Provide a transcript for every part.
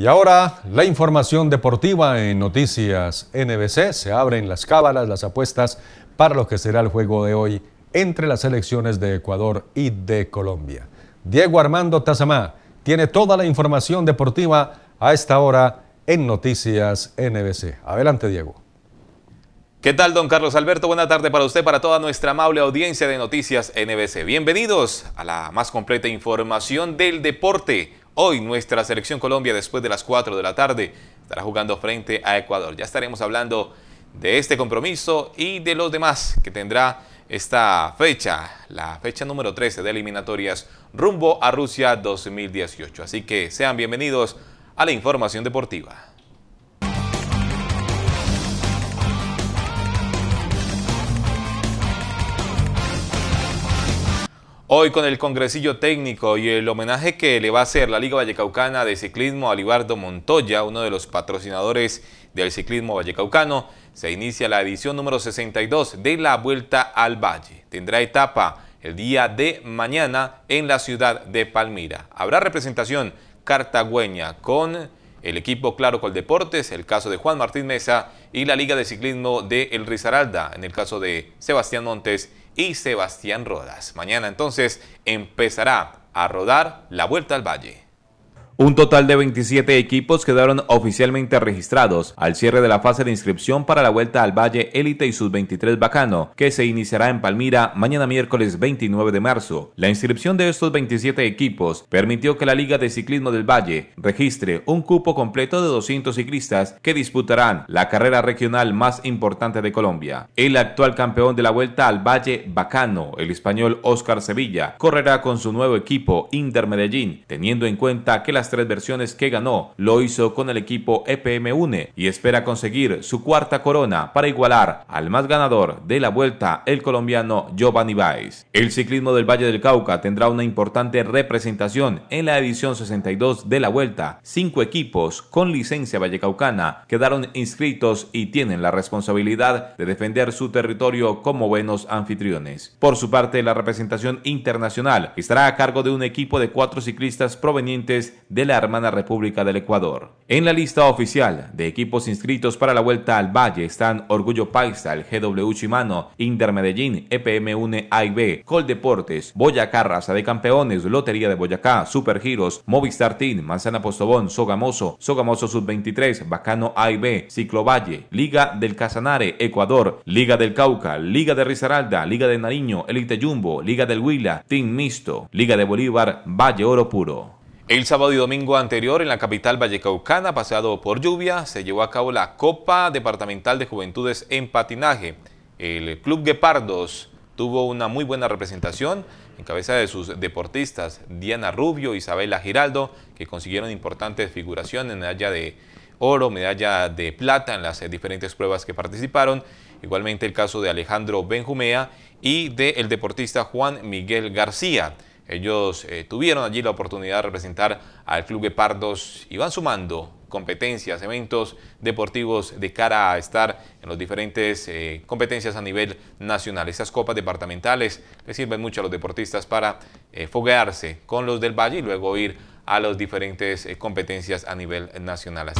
Y ahora la información deportiva en Noticias NBC. Se abren las cábalas, las apuestas para lo que será el juego de hoy entre las selecciones de Ecuador y de Colombia. Diego Armando Tazamá tiene toda la información deportiva a esta hora en Noticias NBC. Adelante, Diego. ¿Qué tal, don Carlos Alberto? Buena tarde para usted, para toda nuestra amable audiencia de Noticias NBC. Bienvenidos a la más completa información del deporte Hoy nuestra selección Colombia después de las 4 de la tarde estará jugando frente a Ecuador. Ya estaremos hablando de este compromiso y de los demás que tendrá esta fecha, la fecha número 13 de eliminatorias rumbo a Rusia 2018. Así que sean bienvenidos a la información deportiva. Hoy con el congresillo técnico y el homenaje que le va a hacer la Liga Vallecaucana de Ciclismo a Libardo Montoya, uno de los patrocinadores del ciclismo vallecaucano, se inicia la edición número 62 de la Vuelta al Valle. Tendrá etapa el día de mañana en la ciudad de Palmira. Habrá representación cartagüeña con el equipo Claro Coldeportes, el caso de Juan Martín Mesa y la Liga de Ciclismo de El Rizaralda, en el caso de Sebastián Montes y Sebastián Rodas. Mañana entonces empezará a rodar la Vuelta al Valle. Un total de 27 equipos quedaron oficialmente registrados al cierre de la fase de inscripción para la Vuelta al Valle Élite y sus 23 Bacano, que se iniciará en Palmira mañana miércoles 29 de marzo. La inscripción de estos 27 equipos permitió que la Liga de Ciclismo del Valle registre un cupo completo de 200 ciclistas que disputarán la carrera regional más importante de Colombia. El actual campeón de la Vuelta al Valle Bacano, el español Oscar Sevilla, correrá con su nuevo equipo Inter Medellín, teniendo en cuenta que las tres versiones que ganó, lo hizo con el equipo EPM Une y espera conseguir su cuarta corona para igualar al más ganador de la vuelta, el colombiano Giovanni Baez. El ciclismo del Valle del Cauca tendrá una importante representación en la edición 62 de la vuelta. Cinco equipos con licencia vallecaucana quedaron inscritos y tienen la responsabilidad de defender su territorio como buenos anfitriones. Por su parte, la representación internacional estará a cargo de un equipo de cuatro ciclistas provenientes de la hermana República del Ecuador. En la lista oficial de equipos inscritos para la Vuelta al Valle están Orgullo Paisa, el GW Chimano, Inter Medellín, EPM UNE A y B, Coldeportes, Boyacá Raza de Campeones, Lotería de Boyacá, Supergiros, Movistar Team, Manzana Postobón, Sogamoso, Sogamoso Sub-23, Bacano A y B, Ciclovalle, Liga del Casanare, Ecuador, Liga del Cauca, Liga de Risaralda, Liga de Nariño, Elite Jumbo, Liga del Huila, Team Misto, Liga de Bolívar, Valle Oro Puro. El sábado y domingo anterior en la capital vallecaucana, paseado por lluvia, se llevó a cabo la Copa Departamental de Juventudes en Patinaje. El Club Guepardos tuvo una muy buena representación en cabeza de sus deportistas Diana Rubio, Isabela Giraldo, que consiguieron importantes figuraciones, medalla de oro, medalla de plata en las diferentes pruebas que participaron. Igualmente el caso de Alejandro Benjumea y del deportista Juan Miguel García. Ellos eh, tuvieron allí la oportunidad de representar al Club Pardos y van sumando competencias, eventos deportivos de cara a estar en las diferentes eh, competencias a nivel nacional. Estas copas departamentales le sirven mucho a los deportistas para eh, foguearse con los del Valle y luego ir a las diferentes competencias a nivel nacional.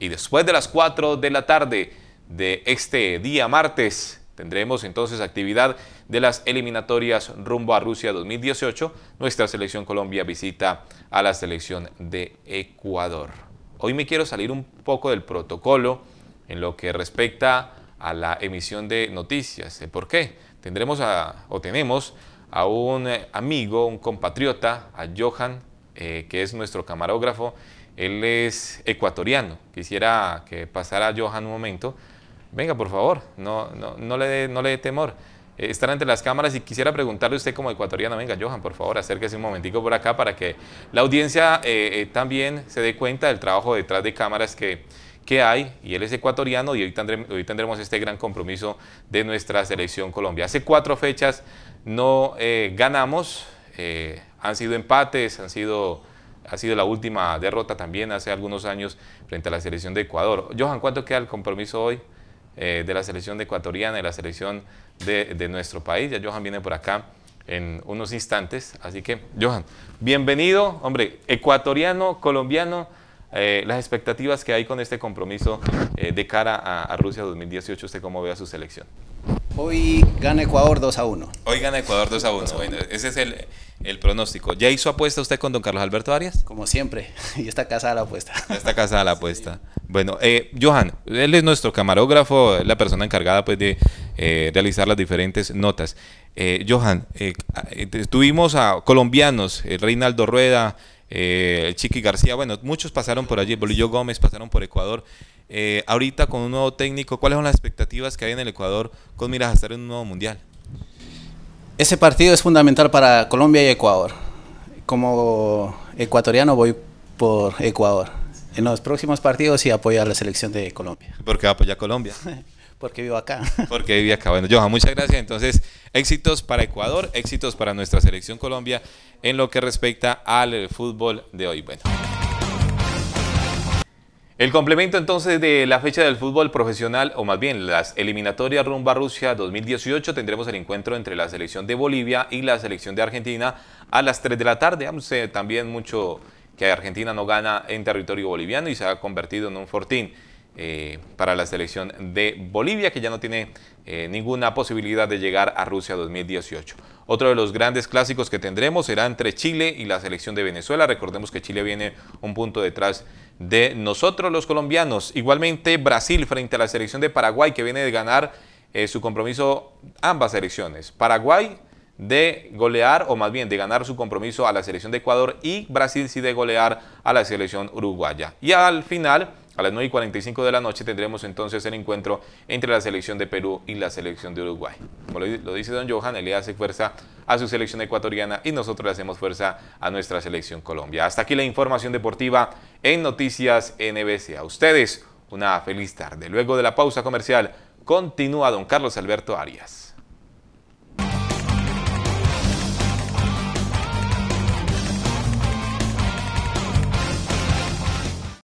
Y después de las 4 de la tarde de este día martes, Tendremos entonces actividad de las eliminatorias rumbo a Rusia 2018. Nuestra selección Colombia visita a la selección de Ecuador. Hoy me quiero salir un poco del protocolo en lo que respecta a la emisión de noticias. ¿Por qué? Tendremos a, o tenemos a un eh, amigo, un compatriota, a Johan, eh, que es nuestro camarógrafo. Él es ecuatoriano. Quisiera que pasara a Johan un momento venga, por favor, no, no, no le dé temor. Eh, están estar ante las cámaras y quisiera preguntarle a usted como ecuatoriano, venga, Johan, por favor, acérquese un momentico por acá para que la audiencia eh, eh, también se dé cuenta del trabajo detrás de cámaras que, hay, y él es ecuatoriano, y hoy, tendremos, hoy tendremos este gran compromiso de nuestra selección Colombia. Hace cuatro fechas no ganamos, han sido empates, han sido, ha sido la última derrota también hace algunos años frente a la selección de Ecuador. Johan, ¿cuánto queda el compromiso hoy? Eh, de la selección ecuatoriana y la selección de, nuestro país. Ya Johan viene por acá en unos instantes. Así que, Johan, bienvenido, hombre, ecuatoriano, colombiano. Eh, las expectativas que hay con este compromiso eh, de cara a, a Rusia 2018, ¿usted cómo ve a su selección? Hoy gana Ecuador 2 a 1. Hoy gana Ecuador 2 a 1. Bueno, ese es el, el, pronóstico. ¿Ya hizo apuesta usted con don Carlos Alberto Arias? Como siempre, y está casada la apuesta. Está casada la apuesta. Bueno, eh, Johan, él es nuestro camarógrafo, la persona encargada pues, de eh, realizar las diferentes notas. Eh, Johan, estuvimos eh, a colombianos, Reinaldo Rueda, eh, el Chiqui García, bueno, muchos pasaron por allí, Bolillo Gómez pasaron por Ecuador. Eh, ahorita con un nuevo técnico, ¿cuáles son las expectativas que hay en el Ecuador con miras a estar en un nuevo mundial? Ese partido es fundamental para Colombia y Ecuador. Como ecuatoriano voy por Ecuador en los próximos partidos y apoyar la selección de Colombia. Porque qué a Colombia. Porque vivo acá. Porque vive acá. Bueno, Johan, muchas gracias. Entonces, éxitos para Ecuador, éxitos para nuestra selección Colombia en lo que respecta al eh, fútbol de hoy. Bueno. El complemento entonces de la fecha del fútbol profesional, o más bien las eliminatorias rumba Rusia 2018, tendremos el encuentro entre la selección de Bolivia y la selección de Argentina a las 3 de la tarde. Eh, también mucho que Argentina no gana en territorio boliviano y se ha convertido en un fortín. Eh, para la selección de Bolivia, que ya no tiene eh, ninguna posibilidad de llegar a Rusia 2018. Otro de los grandes clásicos que tendremos será entre Chile y la selección de Venezuela. Recordemos que Chile viene un punto detrás de nosotros los colombianos. Igualmente Brasil frente a la selección de Paraguay, que viene de ganar eh, su compromiso ambas selecciones. Paraguay de golear, o más bien de ganar su compromiso a la selección de Ecuador y Brasil sí de golear a la selección uruguaya. Y al final a las 9 y 45 de la noche tendremos entonces el encuentro entre la selección de Perú y la selección de Uruguay. Como lo, dice don Johan, él le hace fuerza a su selección ecuatoriana y nosotros le hacemos fuerza a nuestra selección Colombia. Hasta aquí la información deportiva en Noticias NBC. A ustedes una feliz tarde. Luego de la pausa comercial continúa don Carlos Alberto Arias.